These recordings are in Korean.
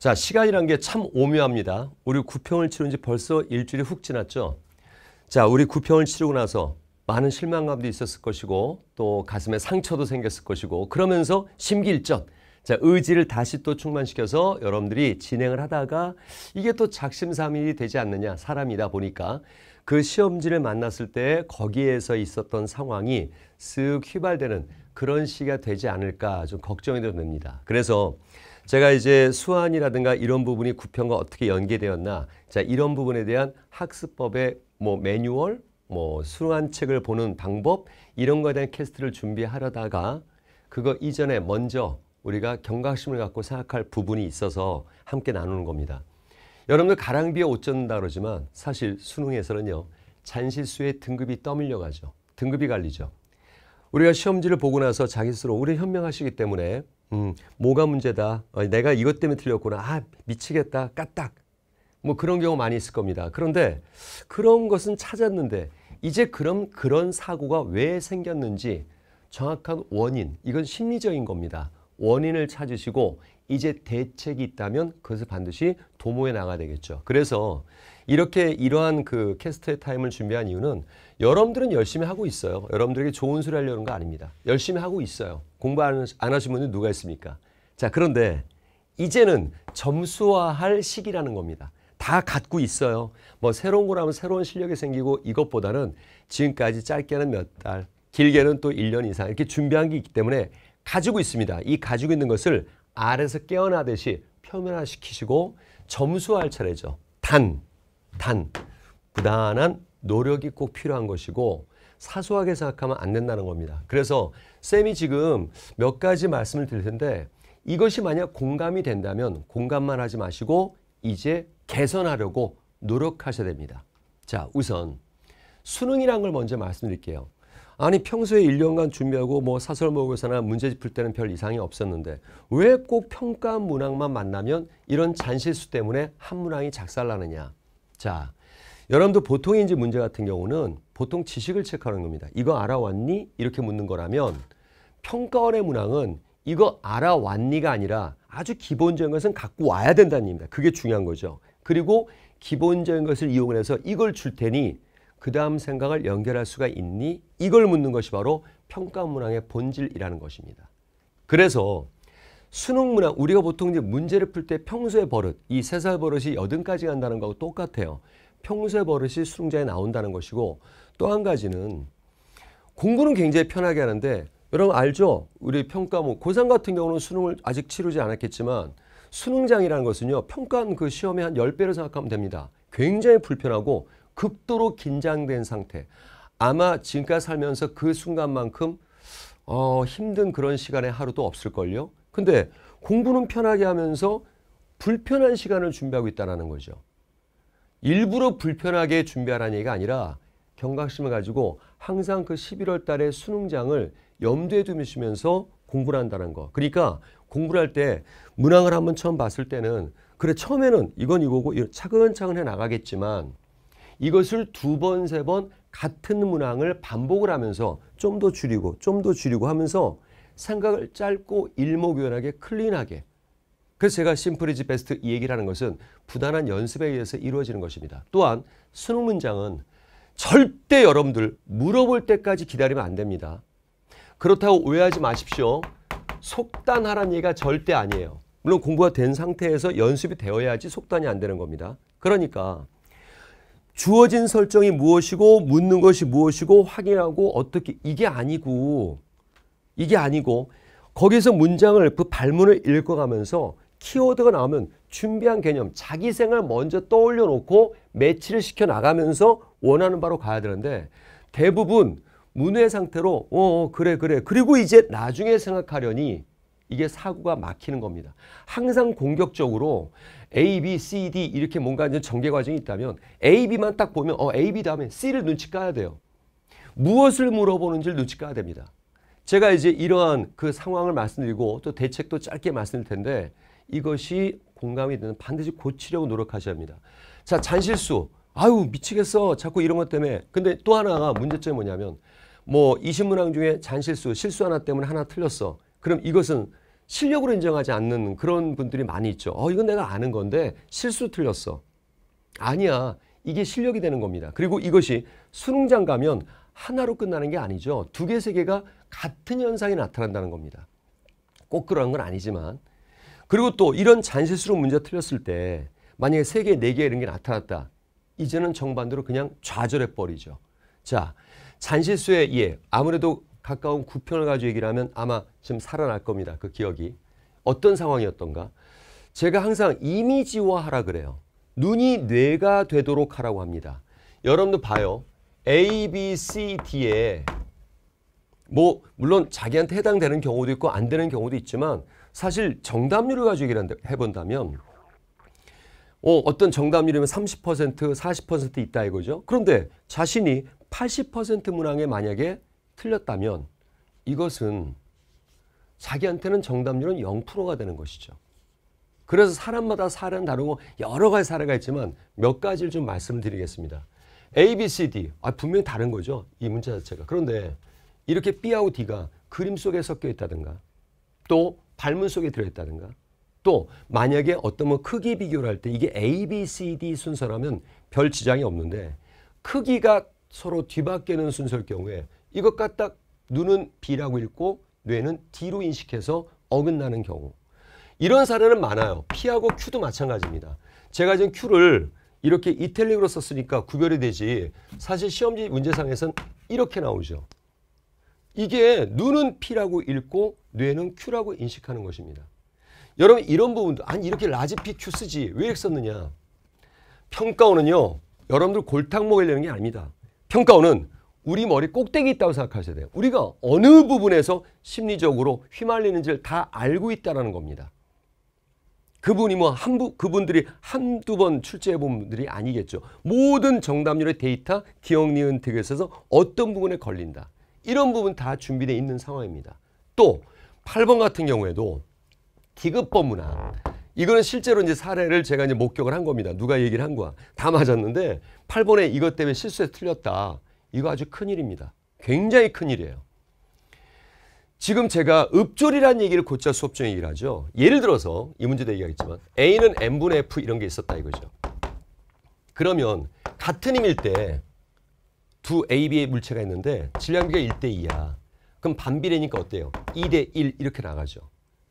자, 시간이란 게 참 오묘합니다. 우리 구평을 치른 지 벌써 일주일이 훅 지났죠. 자, 우리 구평을 치르고 나서 많은 실망감도 있었을 것이고 또 가슴에 상처도 생겼을 것이고 그러면서 심기일전 자, 의지를 다시 또 충만시켜서 여러분들이 진행을 하다가 이게 또 작심삼일이 되지 않느냐 사람이다 보니까 그 시험지를 만났을 때 거기에서 있었던 상황이 쓱 휘발되는 그런 시가 되지 않을까 좀 걱정이 됩니다. 그래서 제가 이제 수환이라든가 이런 부분이 구평과 어떻게 연계되었나 자 이런 부분에 대한 학습법의 뭐 매뉴얼 뭐 수환책을 보는 방법 이런 거에 대한 캐스트를 준비하려다가 그거 이전에 먼저 우리가 경각심을 갖고 생각할 부분이 있어서 함께 나누는 겁니다. 여러분들 가랑비에 옷 젖는다 그러지만 사실 수능에서는요. 잔실수의 등급이 떠밀려 가죠. 등급이 갈리죠. 우리가 시험지를 보고 나서 자기 스스로 오래 현명하시기 때문에 음, 뭐가 문제다. 어, 내가 이것 때문에 틀렸구나. 아, 미치겠다. 까딱. 뭐 그런 경우 많이 있을 겁니다. 그런데 그런 것은 찾았는데 이제 그럼 그런 사고가 왜 생겼는지 정확한 원인, 이건 심리적인 겁니다. 원인을 찾으시고 이제 대책이 있다면 그것을 반드시 도모해 나가야 되겠죠. 그래서 이렇게 이러한 그 캐스터의 타임을 준비한 이유는 여러분들은 열심히 하고 있어요. 여러분들에게 좋은 소리 하려는 거 아닙니다. 열심히 하고 있어요. 공부 안, 안 하신 분들 누가 있습니까? 자, 그런데 이제는 점수화할 시기라는 겁니다. 다 갖고 있어요. 뭐 새로운 거라면 새로운 실력이 생기고 이것보다는 지금까지 짧게는 몇 달, 길게는 또 1년 이상 이렇게 준비한 게 있기 때문에 가지고 있습니다. 이 가지고 있는 것을 알에서 깨어나듯이 표면화시키시고 점수할 차례죠. 단, 단, 부단한 노력이 꼭 필요한 것이고 사소하게 생각하면 안 된다는 겁니다. 그래서 쌤이 지금 몇 가지 말씀을 드릴 텐데 이것이 만약 공감이 된다면 공감만 하지 마시고 이제 개선하려고 노력하셔야 됩니다. 자, 우선 수능이란 걸 먼저 말씀드릴게요. 아니 평소에 1년간 준비하고 뭐 사설 모의고사나 문제 집풀 때는 별 이상이 없었는데 왜 꼭 평가 문항만 만나면 이런 잔실수 때문에 한 문항이 작살나느냐. 자, 여러분도 보통의 이제 문제 같은 경우는 보통 지식을 체크하는 겁니다. 이거 알아왔니? 이렇게 묻는 거라면 평가원의 문항은 이거 알아왔니가 아니라 아주 기본적인 것은 갖고 와야 된다는 얘기입니다. 그게 중요한 거죠. 그리고 기본적인 것을 이용해서 이걸 줄 테니 그 다음 생각을 연결할 수가 있니? 이걸 묻는 것이 바로 평가 문항의 본질이라는 것입니다. 그래서 수능 문항 우리가 보통 이제 문제를 풀 때 평소의 버릇 이 세 살 버릇이 여든까지 간다는 거하 똑같아요. 평소의 버릇이 수능자에 나온다는 것이고 또 한 가지는 공부는 굉장히 편하게 하는데 여러분 알죠? 우리 평가문 뭐, 고3 같은 경우는 수능을 아직 치르지 않았겠지만 수능장이라는 것은요. 평가한 그 시험의 한 열배를 생각하면 됩니다. 굉장히 불편하고 극도로 긴장된 상태. 아마 지금까지 살면서 그 순간만큼 어, 힘든 그런 시간의 하루도 없을걸요. 근데 공부는 편하게 하면서 불편한 시간을 준비하고 있다는 거죠. 일부러 불편하게 준비하라는 얘기가 아니라 경각심을 가지고 항상 그 11월 달에 수능장을 염두에 두면서 공부를 한다는 거. 그러니까 공부를 할 때 문항을 한번 처음 봤을 때는 그래 처음에는 이건 이거고 차근차근 해 나가겠지만 이것을 두 번, 세 번 같은 문항을 반복을 하면서 좀 더 줄이고 좀 더 줄이고 하면서 생각을 짧고 일목요연하게 클린하게 그래서 제가 심플이즈 베스트 이 얘기를 하는 것은 부단한 연습에 의해서 이루어지는 것입니다. 또한 수능 문장은 절대 여러분들 물어볼 때까지 기다리면 안 됩니다. 그렇다고 오해하지 마십시오. 속단하라는 얘기가 절대 아니에요. 물론 공부가 된 상태에서 연습이 되어야지 속단이 안 되는 겁니다. 그러니까 주어진 설정이 무엇이고 묻는 것이 무엇이고 확인하고 어떻게 이게 아니고 이게 아니고 거기서 문장을 그 발문을 읽어가면서 키워드가 나오면 준비한 개념 자기 생활 먼저 떠올려 놓고 매치를 시켜 나가면서 원하는 바로 가야 되는데 대부분 문외 상태로 어, 어 그래 그래 그리고 이제 나중에 생각하려니 이게 사고가 막히는 겁니다. 항상 공격적으로 A, B, C, D 이렇게 뭔가 이제 전개 과정이 있다면 A, B만 딱 보면 어 A, B 다음에 C를 눈치 까야 돼요. 무엇을 물어보는지를 눈치 까야 됩니다. 제가 이제 이러한 그 상황을 말씀드리고 또 대책도 짧게 말씀드릴 텐데 이것이 공감이 되는 반드시 고치려고 노력하셔야 합니다. 자, 잔실수. 아유, 미치겠어. 자꾸 이런 것 때문에. 근데 또 하나가 문제점이 뭐냐면 뭐 이신문항 중에 잔실수, 실수 하나 때문에 하나 틀렸어. 그럼 이것은 실력으로 인정하지 않는 그런 분들이 많이 있죠. 어, 이건 내가 아는 건데 실수 틀렸어. 아니야. 이게 실력이 되는 겁니다. 그리고 이것이 수능장 가면 하나로 끝나는 게 아니죠. 두 개, 세 개가 같은 현상이 나타난다는 겁니다. 꼭그러한건 아니지만. 그리고 또 이런 잔실수로 문제 틀렸을 때 만약에 세 개, 네 개 이런 게 나타났다. 이제는 정반대로 그냥 좌절해 버리죠. 자, 잔실수의 예, 아무래도 가까운 구편을 가지고 얘기를 하면 아마 지금 살아날 겁니다. 그 기억이. 어떤 상황이었던가. 제가 항상 이미지화하라 그래요. 눈이 뇌가 되도록 하라고 합니다. 여러분도 봐요. A, B, C, D에 뭐 물론 자기한테 해당되는 경우도 있고 안 되는 경우도 있지만 사실 정답률을 가지고 얘기를 해본다면 어, 어떤 정답률이면 30% 40% 있다 이거죠. 그런데 자신이 80% 문항에 만약에 틀렸다면 이것은 자기한테는 정답률은 0%가 되는 것이죠. 그래서 사람마다 사례는 다르고 여러 가지 사례가 있지만 몇 가지를 좀 말씀을 드리겠습니다. A, B, C, D. 아, 분명히 다른 거죠. 이 문제 자체가. 그런데 이렇게 B하고 D가 그림 속에 섞여 있다든가 또 발문 속에 들어있다든가 또 만약에 어떤 뭐 크기 비교를 할 때 이게 A, B, C, D 순서라면 별 지장이 없는데 크기가 서로 뒤바뀌는 순서일 경우에 이것과 딱 눈은 B라고 읽고 뇌는 D로 인식해서 어긋나는 경우 이런 사례는 많아요. P하고 Q도 마찬가지입니다. 제가 지금 Q를 이렇게 이탈릭으로 썼으니까 구별이 되지 사실 시험지 문제상에서는 이렇게 나오죠. 이게 눈은 P라고 읽고 뇌는 Q라고 인식하는 것입니다. 여러분 이런 부분도 아니 이렇게 라지 P Q 쓰지 왜 이렇게 썼느냐. 평가원은요. 여러분들 골탕 먹으려는 게 아닙니다. 평가원은 우리 머리 꼭대기 있다고 생각하셔야 돼요. 우리가 어느 부분에서 심리적으로 휘말리는지를 다 알고 있다는 라 겁니다. 그분이 뭐 한부, 그분들이 한두 번 출제해 본 분들이 아니겠죠. 모든 정답률의 데이터, 기억 니은 득에 있어서 어떤 부분에 걸린다. 이런 부분 다 준비되어 있는 상황입니다. 또 8번 같은 경우에도 기급법문화 이거는 실제로 이제 사례를 제가 이제 목격을 한 겁니다. 누가 얘기를 한 거야. 다 맞았는데 8번에 이것 때문에 실수해서 틀렸다. 이거 아주 큰일입니다. 굉장히 큰일이에요. 지금 제가 읍졸이라는 얘기를 곧자 수업 중에 얘기를 하죠. 예를 들어서 이 문제도 얘기하겠지만 A는 N분의 F 이런 게 있었다 이거죠. 그러면 같은 힘일 때 두 A, B의 물체가 있는데 질량비가 1대 2야. 그럼 반비례니까 어때요? 2대 1 이렇게 나가죠.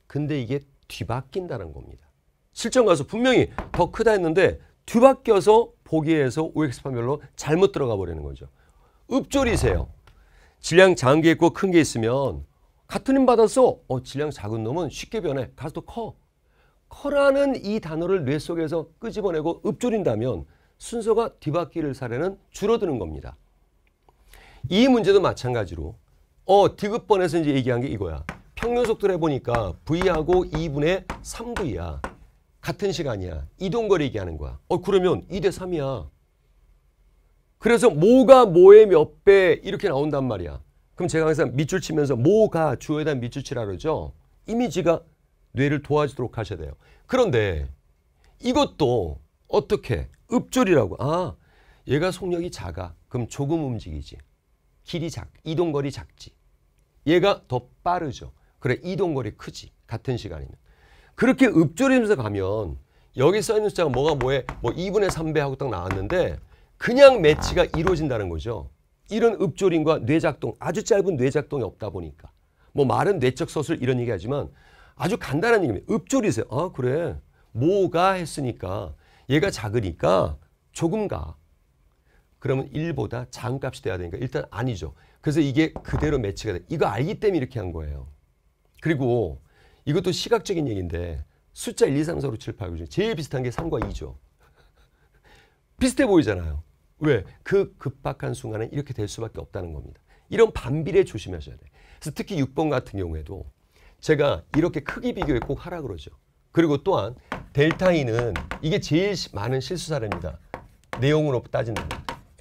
근데 이게 뒤바뀐다는 겁니다. 실전 가서 분명히 더 크다 했는데 뒤바뀌어서 보기에서 OX 판별로 잘못 들어가 버리는 거죠. 읍졸이세요. 질량 작은 게 있고 큰 게 있으면 같은 힘 받아서 어, 질량 작은 놈은 쉽게 변해. 가서 또 커. 커라는 이 단어를 뇌 속에서 끄집어내고 읍졸인다면 순서가 뒤바뀌를 사례는 줄어드는 겁니다. 이 문제도 마찬가지로 어 디귿번에서 이제 얘기한 게 이거야. 평균속도를 해보니까 V하고 2분의 3V야. 같은 시간이야. 이동거리 얘기하는 거야. 어 그러면 2대 3이야. 그래서 뭐가뭐의몇 배 이렇게 나온단 말이야. 그럼 제가 항상 밑줄 치면서 뭐가주어에 대한 밑줄 치라 그러죠. 이미지가 뇌를 도와주도록 하셔야 돼요. 그런데 이것도 어떻게 읍졸이라고 아 얘가 속력이 작아 그럼 조금 움직이지 길이 작 이동거리 작지 얘가 더 빠르죠 그래 이동거리 크지 같은 시간이면 그렇게 읍졸이면서 가면 여기 써 있는 숫자가 뭐가 뭐에뭐 2분의 3배 하고 딱 나왔는데 그냥 매치가 이루어진다는 거죠. 이런 읍조림과 뇌작동, 아주 짧은 뇌작동이 없다 보니까. 뭐 말은 뇌적 서술 이런 얘기하지만 아주 간단한 얘기입니다. 읍조리세요. 아 그래. 뭐가 했으니까 얘가 작으니까 조금 가. 그러면 1보다 장값이 돼야 되니까 일단 아니죠. 그래서 이게 그대로 매치가 돼. 이거 알기 때문에 이렇게 한 거예요. 그리고 이것도 시각적인 얘기인데 숫자 1, 2, 3, 4, 5, 6, 7, 8, 9 10. 제일 비슷한 게 3과 2죠. 비슷해 보이잖아요. 왜? 그 급박한 순간은 이렇게 될 수밖에 없다는 겁니다. 이런 반비례 조심하셔야 돼. 요 그래서 특히 6번 같은 경우에도 제가 이렇게 크기 비교에 꼭 하라 그러죠. 그리고 또한 델타이는 이게 제일 많은 실수 사례입니다. 내용으로 따진다면.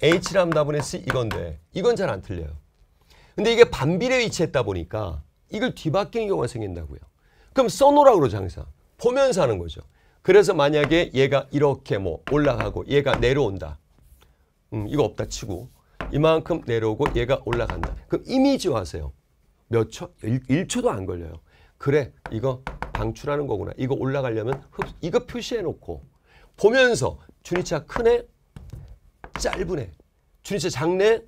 h 람다분의 c 이건데 이건 잘 안 틀려요. 근데 이게 반비례 위치했다 보니까 이걸 뒤바뀐 경우가 생긴다고요. 그럼 써놓으라 고 그러죠 항상. 보면서 하는 거죠. 그래서 만약에 얘가 이렇게 뭐 올라가고 얘가 내려온다. 음, 이거 없다 치고 이만큼 내려오고 얘가 올라간다. 그럼 이미지화세요몇 초? 1, 초도안 걸려요. 그래 이거 방출하는 거구나. 이거 올라가려면 흡, 이거 표시해놓고 보면서 주니차 큰애 짧은애 주니차 작네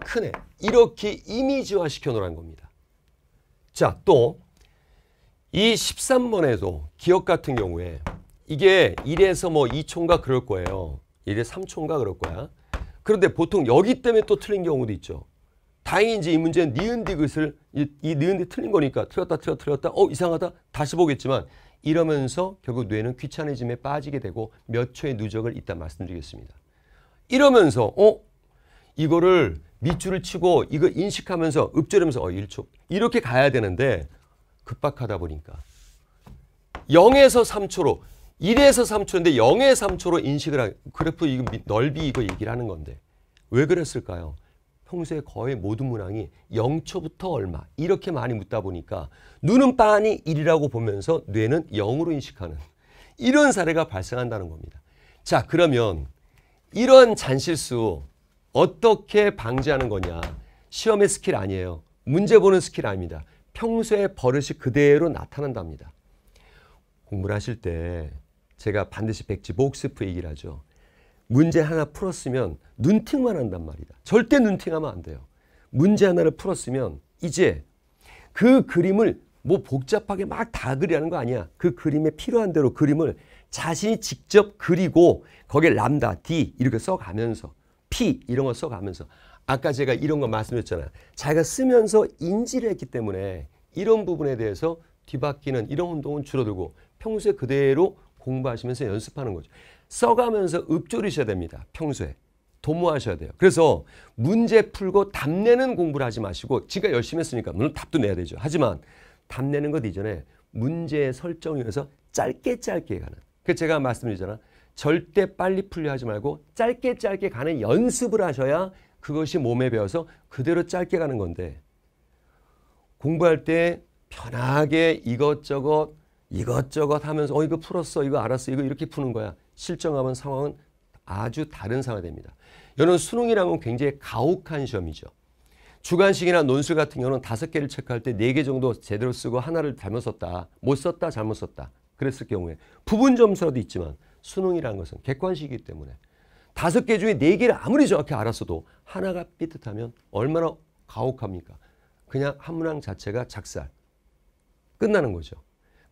큰애 이렇게 이미지화 시켜놓으란 겁니다. 자 또 이 13번에도 기억 같은 경우에 이게 1에서 뭐 2초인가 그럴 거예요. 1에 3초인가 그럴 거야. 그런데 보통 여기 때문에 또 틀린 경우도 있죠. 다행히 이이 문제는 니은 디귿을 이, 이 니은 디 틀린 거니까 틀렸다 틀렸다 틀렸다 어 이상하다 다시 보겠지만 이러면서 결국 뇌는 귀차니즘에 빠지게 되고 몇 초의 누적을 이따 말씀드리겠습니다. 이러면서 어 이거를 밑줄을 치고 이거 인식하면서 읊조리면서 어 1초 이렇게 가야 되는데 급박하다 보니까 0에서 3초로 1에서 3초인데 0에 3초로 인식을 한 그래프 이거 넓이 이거 얘기를 하는 건데 왜 그랬을까요? 평소에 거의 모든 문항이 0초부터 얼마 이렇게 많이 묻다 보니까 눈은 빤히 1이라고 보면서 뇌는 0으로 인식하는 이런 사례가 발생한다는 겁니다. 자 그러면 이런 잔실수 어떻게 방지하는 거냐 시험의 스킬 아니에요. 문제 보는 스킬 아닙니다. 평소에 버릇이 그대로 나타난답니다. 공부를 하실 때 제가 반드시 백지 복스프 얘기를 하죠. 문제 하나 풀었으면 눈팅만 한단 말이다. 절대 눈팅하면 안 돼요. 문제 하나를 풀었으면 이제 그 그림을 뭐 복잡하게 막 다 그리라는 거 아니야. 그 그림에 필요한 대로 그림을 자신이 직접 그리고 거기에 람다, D 이렇게 써가면서 P 이런 거 써가면서 아까 제가 이런 거 말씀드렸잖아요. 자기가 쓰면서 인지를 했기 때문에 이런 부분에 대해서 뒤바뀌는 이런 운동은 줄어들고 평소에 그대로 공부하시면서 연습하는 거죠. 써가면서 읊조리셔야 됩니다. 평소에. 도모하셔야 돼요. 그래서 문제 풀고 답내는 공부를 하지 마시고 지가 열심히 했으니까 물론 답도 내야 되죠. 하지만 답내는 것 이전에 문제 설정에서 짧게 짧게 가는. 그 제가 말씀드리잖아. 절대 빨리 풀려 하지 말고 짧게 짧게 가는 연습을 하셔야 그것이 몸에 배어서 그대로 짧게 가는 건데 공부할 때 편하게 이것저것 이것저것 하면서 어 이거 풀었어 이거 알았어 이거 이렇게 푸는 거야 실정하면 상황은 아주 다른 상황이 됩니다. 여러분 수능이라면 굉장히 가혹한 시험이죠. 주관식이나 논술 같은 경우는 다섯 개를 체크할 때 네 개 정도 제대로 쓰고 하나를 잘못 썼다 못 썼다 잘못 썼다 그랬을 경우에 부분 점수라도 있지만 수능이라는 것은 객관식이기 때문에 다섯 개 중에 네 개를 아무리 정확히 알았어도 하나가 삐듯하면 얼마나 가혹합니까? 그냥 한 문항 자체가 작살 끝나는 거죠.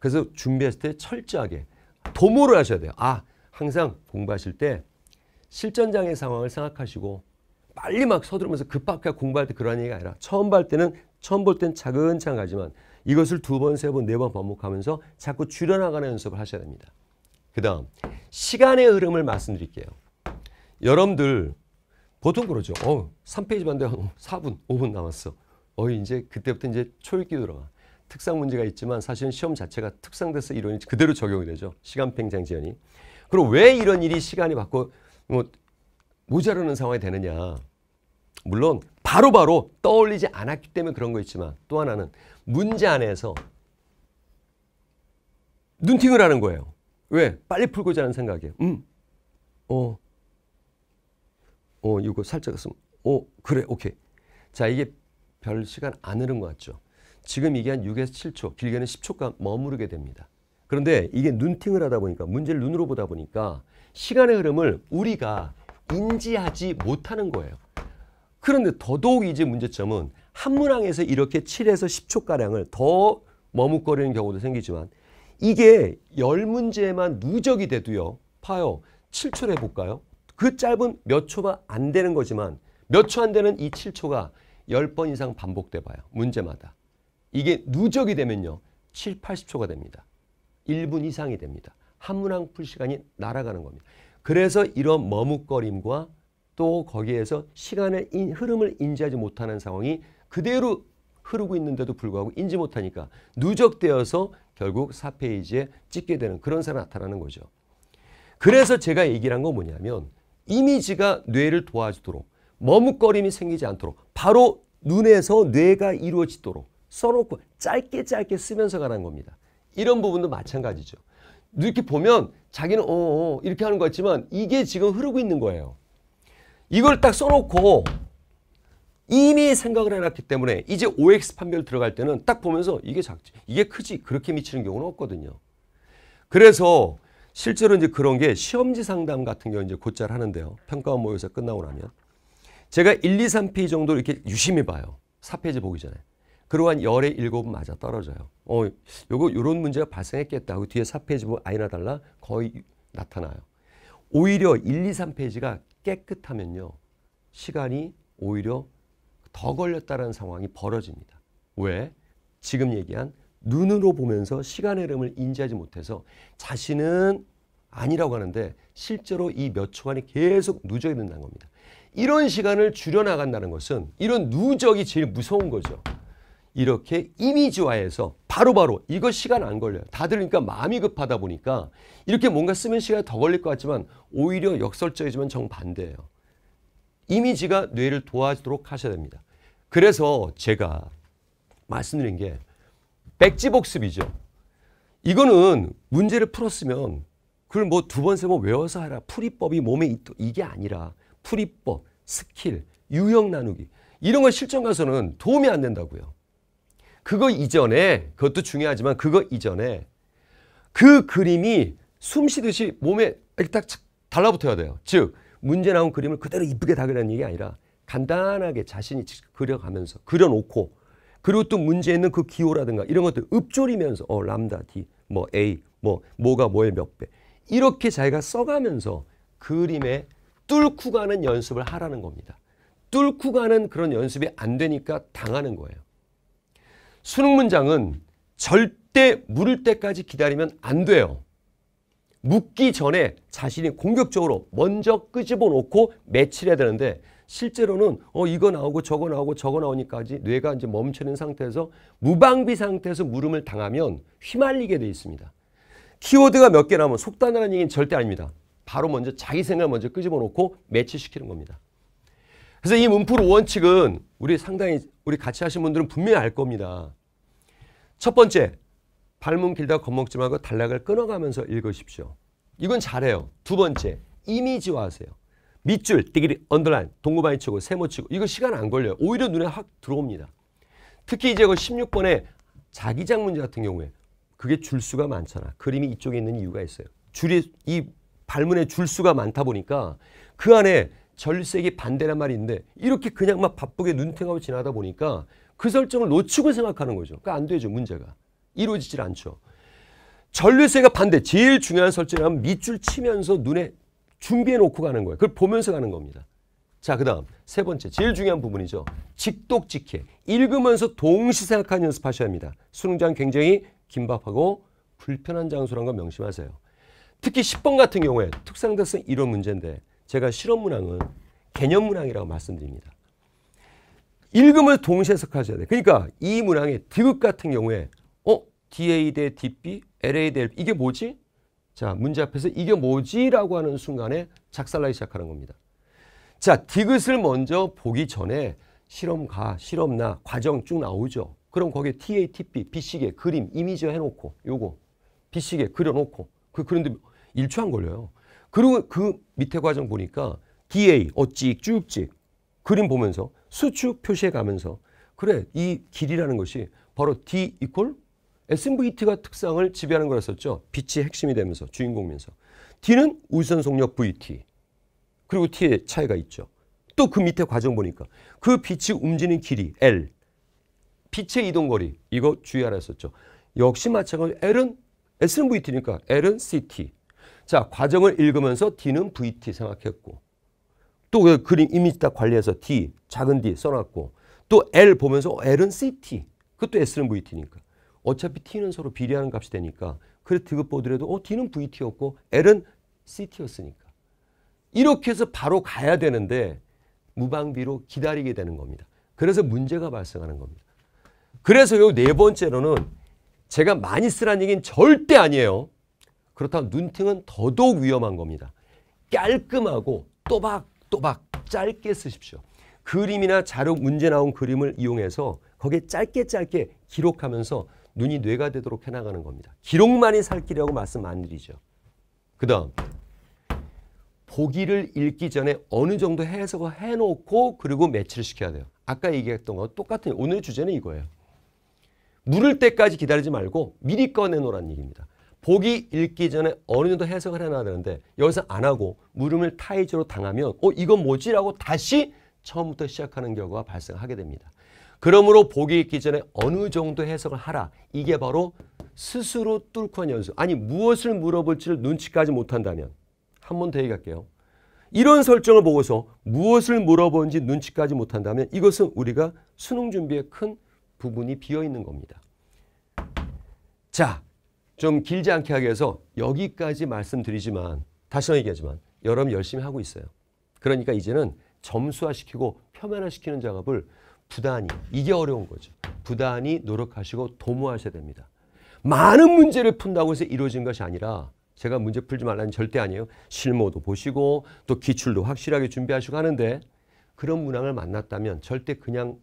그래서 준비하실 때 철저하게 도모를 하셔야 돼요. 아, 항상 공부하실 때 실전장의 상황을 생각하시고 빨리 막 서두르면서 급하게 공부할 때 그러한 얘기가 아니라 처음 볼 때는 처음 볼땐 차근차근 가지만 이것을 두 번, 세 번, 네 번 반복하면서 자꾸 줄여나가는 연습을 하셔야 됩니다. 그 다음 시간의 흐름을 말씀드릴게요. 여러분들 보통 그러죠. 어, 3페이지 반대 4분, 5분 남았어. 어, 이제 그때부터 이제 초읽기 들어가. 특성 문제가 있지만 사실은 시험 자체가 특성돼서 이론이 그대로 적용이 되죠. 시간 팽창 지연이. 그리고왜 이런 일이 시간이 받고 뭐 모자르는 상황이 되느냐. 물론 바로바로 바로 떠올리지 않았기 때문에 그런 거 있지만 또 하나는 문제 안에서 눈팅을 하는 거예요. 왜? 빨리 풀고자 하는 생각에 음. 어. 어, 이거 살짝 쓰면 어, 그래. 오케이. 자, 이게 별 시간 안 흐른 것 같죠. 지금 이게 한 6에서 7초, 길게는 10초간 머무르게 됩니다. 그런데 이게 눈팅을 하다 보니까 문제를 눈으로 보다 보니까 시간의 흐름을 우리가 인지하지 못하는 거예요. 그런데 더더욱 이제 문제점은 한 문항에서 이렇게 7에서 10초가량을 더 머뭇거리는 경우도 생기지만 이게 열문제만 누적이 돼도요. 파요. 7초를 해볼까요? 그 짧은 몇 초가 안 되는 거지만 몇 초 안 되는 이 7초가 10번 이상 반복돼 봐요. 문제마다. 이게 누적이 되면요. 7, 80초가 됩니다. 1분 이상이 됩니다. 한문한풀 시간이 날아가는 겁니다. 그래서 이런 머뭇거림과 또 거기에서 시간의 인, 흐름을 인지하지 못하는 상황이 그대로 흐르고 있는데도 불구하고 인지 못하니까 누적되어서 결국 4페이지에 찍게 되는 그런 사가 나타나는 거죠. 그래서 제가 얘기를 한 건 뭐냐면 이미지가 뇌를 도와주도록 머뭇거림이 생기지 않도록 바로 눈에서 뇌가 이루어지도록 써놓고 짧게 짧게 쓰면서 가는 겁니다. 이런 부분도 마찬가지죠. 이렇게 보면 자기는 어, 어 이렇게 하는 것 같지만 이게 지금 흐르고 있는 거예요. 이걸 딱 써놓고 이미 생각을 해놨기 때문에 이제 OX 판별 들어갈 때는 딱 보면서 이게 작지 이게 크지 그렇게 미치는 경우는 없거든요. 그래서 실제로 이제 그런 게 시험지 상담 같은 경우 이제 곧잘 하는데요. 평가원 모여서 끝나고 나면 제가 1, 2, 3페이지 정도 이렇게 유심히 봐요. 4페이지 보기 전에. 그러한 열의 일곱 맞아 떨어져요. 어, 요거 요런 문제가 발생했겠다 고 뒤에 4페이지 뭐 아이나 달라 거의 나타나요. 오히려 1, 2, 3페이지가 깨끗하면요. 시간이 오히려 더걸렸다는 상황이 벌어집니다. 왜? 지금 얘기한 눈으로 보면서 시간의 흐름을 인지하지 못해서 자신은 아니라고 하는데 실제로 이 몇 초간이 계속 누적이 된다는 겁니다. 이런 시간을 줄여나간다는 것은 이런 누적이 제일 무서운 거죠. 이렇게 이미지화해서 바로바로 바로 이거 시간 안 걸려요. 다들 으니까 그러니까 마음이 급하다 보니까 이렇게 뭔가 쓰면 시간이 더 걸릴 것 같지만 오히려 역설적이지만 정반대예요. 이미지가 뇌를 도와주도록 하셔야 됩니다. 그래서 제가 말씀드린 게 백지 복습이죠. 이거는 문제를 풀었으면 그걸 뭐 두 번, 세 번 외워서 하라. 풀이법이 몸에 있 이게 아니라 풀이법, 스킬, 유형 나누기 이런 걸 실전 가서는 도움이 안 된다고요. 그거 이전에 그것도 중요하지만 그거 이전에 그 그림이 숨 쉬듯이 몸에 이딱 달라붙어야 돼요. 즉 문제 나온 그림을 그대로 이쁘게 다 그리는 게 아니라 간단하게 자신이 그려가면서 그려놓고 그리고 또 문제 있는 그 기호라든가 이런 것들 읊조리면서 어 람다 D 뭐 A 뭐 뭐가 뭐의 몇배 이렇게 자기가 써가면서 그림에 뚫고 가는 연습을 하라는 겁니다. 뚫고 가는 그런 연습이 안 되니까 당하는 거예요. 수능 문장은 절대 물을 때까지 기다리면 안 돼요. 묻기 전에 자신이 공격적으로 먼저 끄집어 놓고 매치해야 되는데 실제로는 어 이거 나오고 저거 나오고 저거 나오니까지 뇌가 이제 멈추는 상태에서 무방비 상태에서 물음을 당하면 휘말리게 돼 있습니다. 키워드가 몇 개라면 속단하는 얘기는 절대 아닙니다. 바로 먼저 자기 생각 먼저 끄집어 놓고 매치시키는 겁니다. 그래서 이 문풀 원칙은 우리 상당히 우리 같이 하신 분들은 분명히 알 겁니다. 첫 번째, 발문 길다 겁먹지 말고 단락을 끊어가면서 읽으십시오. 이건 잘해요. 두 번째, 이미지화하세요. 밑줄, 띠기리, 언더라인, 동그라미 치고 세모 치고 이거 시간 안 걸려요. 오히려 눈에 확 들어옵니다. 특히 이제 그 16번에 자기장 문제 같은 경우에 그게 줄수가 많잖아. 그림이 이쪽에 있는 이유가 있어요. 줄이 이 발문에 줄수가 많다 보니까 그 안에 절색이 반대란 말이 있는데 이렇게 그냥 막 바쁘게 눈탱하고 지나다 보니까 그 설정을 놓치고 생각하는 거죠. 그러니까 안 되죠. 문제가. 이루어지질 않죠. 전류세가 반대. 제일 중요한 설정이라면 밑줄 치면서 눈에 준비해 놓고 가는 거예요. 그걸 보면서 가는 겁니다. 자, 그 다음 세 번째 제일 중요한 부분이죠. 직독직해. 읽으면서 동시 생각하는 연습하셔야 합니다. 수능장 굉장히 긴박하고 불편한 장소란 걸 명심하세요. 특히 10번 같은 경우에 특상대성 이런 문제인데 제가 실험문항은 개념문항이라고 말씀드립니다. 읽음을 동시에 해석하셔야 돼. 그러니까 이 문항의 디귿 같은 경우에 어? DA 대 DB, LA 대 LB 이게 뭐지? 자 문제 앞에서 이게 뭐지? 라고 하는 순간에 작살나기 시작하는 겁니다. 자 디귿을 먼저 보기 전에 실험가, 실험나 과정 쭉 나오죠. 그럼 거기에 TA, TP, B식의 그림, 이미지 해놓고 요거 B식에 그려놓고 그 그런데 1초 안 걸려요. 그리고 그 밑에 과정 보니까 DA, 어찌 쭉쭉 그림 보면서 수축 표시해 가면서 그래 이 길이라는 것이 바로 D 이퀄 SMVT가 특성을 지배하는 거였었죠. 빛이 핵심이 되면서 주인공이면서 D는 우선 속력 VT 그리고 T의 차이가 있죠. 또 그 밑에 과정 보니까 그 빛이 움직이는 길이 L 빛의 이동거리 이거 주의하라 했었죠. 역시 마찬가지로 L은 S는 VT니까 L은 CT 자 과정을 읽으면서 D는 VT 생각했고 또그림 그 이미지 딱 관리해서 D 작은 D 써놨고 또 L 보면서 어, L은 CT 그것도 S는 VT니까 어차피 T는 서로 비례하는 값이 되니까 그래서 디귿보더라도 어, D는 VT였고 L은 CT였으니까 이렇게 해서 바로 가야 되는데 무방비로 기다리게 되는 겁니다. 그래서 문제가 발생하는 겁니다. 그래서 요 네 번째로는 제가 많이 쓰라는 얘기는 절대 아니에요. 그렇다면 눈팅은 더더욱 위험한 겁니다. 깔끔하고 또박 또박 짧게 쓰십시오. 그림이나 자료 문제 나온 그림을 이용해서 거기에 짧게 짧게 기록하면서 눈이 뇌가 되도록 해나가는 겁니다. 기록만이 살 길이라고 말씀 안 드리죠. 그 다음 보기를 읽기 전에 어느 정도 해석을 해놓고 그리고 매치를 시켜야 돼요. 아까 얘기했던 거 똑같은 오늘 주제는 이거예요. 물을 때까지 기다리지 말고 미리 꺼내놓으라는 얘기입니다. 보기 읽기 전에 어느 정도 해석을 해놔야 되는데 여기서 안 하고 물음을 타이저로 당하면 어 이건 뭐지? 라고 다시 처음부터 시작하는 경우가 발생하게 됩니다. 그러므로 보기 읽기 전에 어느 정도 해석을 하라. 이게 바로 스스로 뚫고 한 연습. 아니 무엇을 물어볼지를 눈치까지 못한다면 한 번더 얘기할게요. 이런 설정을 보고서 무엇을 물어본지 눈치까지 못한다면 이것은 우리가 수능 준비에 큰 부분이 비어있는 겁니다. 자좀 길지 않게 하기 위해서 여기까지 말씀드리지만 다시 한번 얘기하지만 여러분 열심히 하고 있어요. 그러니까 이제는 점수화시키고 표면화시키는 작업을 부단히 이게 어려운 거죠. 부단히 노력하시고 도모하셔야 됩니다. 많은 문제를 푼다고 해서 이루어진 것이 아니라 제가 문제 풀지 말라는 절대 아니에요. 실무도 보시고 또 기출도 확실하게 준비하시고 하는데 그런 문항을 만났다면 절대 그냥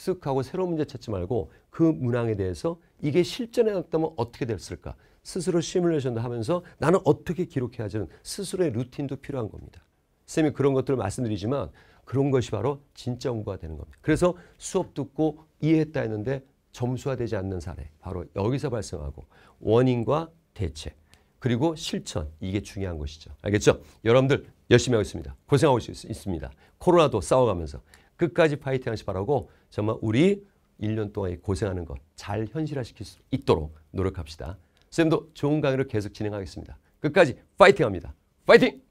쓱 하고 새로운 문제 찾지 말고 그 문항에 대해서 이게 실전에 났다면 어떻게 됐을까 스스로 시뮬레이션도 하면서 나는 어떻게 기록해야 하는 스스로의 루틴도 필요한 겁니다. 선생님이 그런 것들을 말씀드리지만 그런 것이 바로 진짜 공부가 되는 겁니다. 그래서 수업 듣고 이해했다 했는데 점수화되지 않는 사례 바로 여기서 발생하고 원인과 대체 그리고 실천 이게 중요한 것이죠. 알겠죠? 여러분들 열심히 하고 있습니다. 고생하고 있, 있습니다. 코로나도 싸워가면서 끝까지 파이팅 하시 바라고 정말 우리 1년 동안 고생하는 것 잘 현실화시킬 수 있도록 노력합시다. 선생님도 좋은 강의로 계속 진행하겠습니다. 끝까지 파이팅합니다. 파이팅!